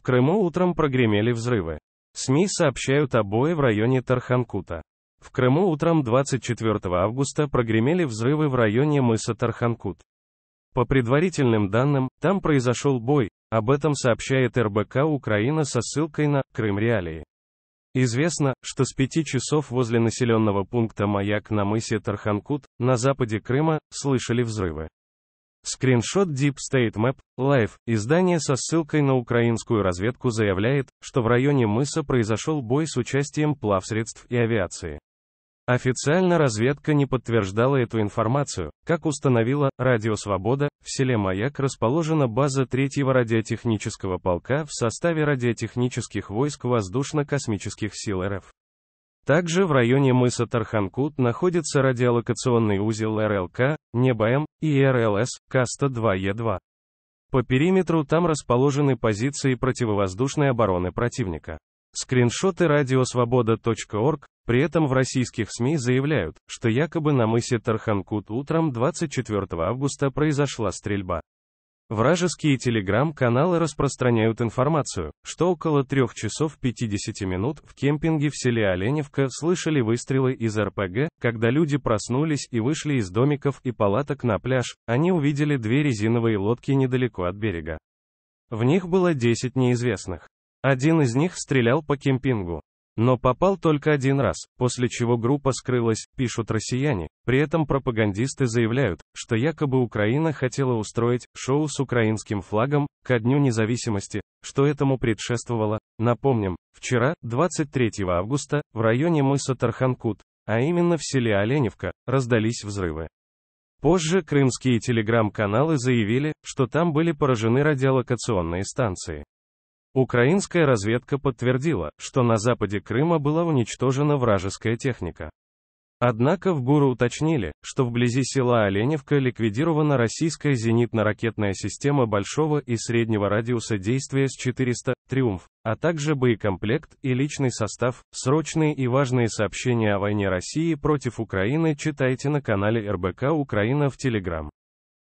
В Крыму утром прогремели взрывы. СМИ сообщают о бое в районе Тарханкута. В Крыму утром 24 августа прогремели взрывы в районе мыса Тарханкут. По предварительным данным, там произошел бой, об этом сообщает РБК Украина со ссылкой на «Крым Реалии». Известно, что с 5 часов возле населенного пункта «Маяк» на мысе Тарханкут, на западе Крыма, слышали взрывы. Скриншот Deep State Map, Live, издание со ссылкой на украинскую разведку заявляет, что в районе мыса произошел бой с участием плавсредств и авиации. Официально разведка не подтверждала эту информацию, как установила «Радио Свобода», в селе Маяк расположена база 3-го радиотехнического полка в составе радиотехнических войск Воздушно-космических сил РФ. Также в районе мыса Тарханкут находится радиолокационный узел РЛК, НЕБМ и РЛС, Каста-2Е2. По периметру там расположены позиции противовоздушной обороны противника. Скриншоты радиосвобода.орг, при этом в российских СМИ заявляют, что якобы на мысе Тарханкут утром 24 августа произошла стрельба. Вражеские телеграм-каналы распространяют информацию, что около 3 часов 50 минут в кемпинге в селе Оленевка слышали выстрелы из РПГ, когда люди проснулись и вышли из домиков и палаток на пляж, они увидели две резиновые лодки недалеко от берега. В них было 10 неизвестных. Один из них стрелял по кемпингу, но попал только один раз, после чего группа скрылась, пишут россияне. При этом пропагандисты заявляют, что якобы Украина хотела устроить шоу с украинским флагом ко Дню независимости, что этому предшествовало. Напомним, вчера, 23 августа, в районе мыса Тарханкут, а именно в селе Оленевка, раздались взрывы. Позже крымские телеграм-каналы заявили, что там были поражены радиолокационные станции. Украинская разведка подтвердила, что на западе Крыма была уничтожена вражеская техника. Однако в ГУРу уточнили, что вблизи села Оленевка ликвидирована российская зенитно-ракетная система большого и среднего радиуса действия с 400 «Триумф», а также боекомплект и личный состав. Срочные и важные сообщения о войне России против Украины читайте на канале РБК Украина в Телеграм.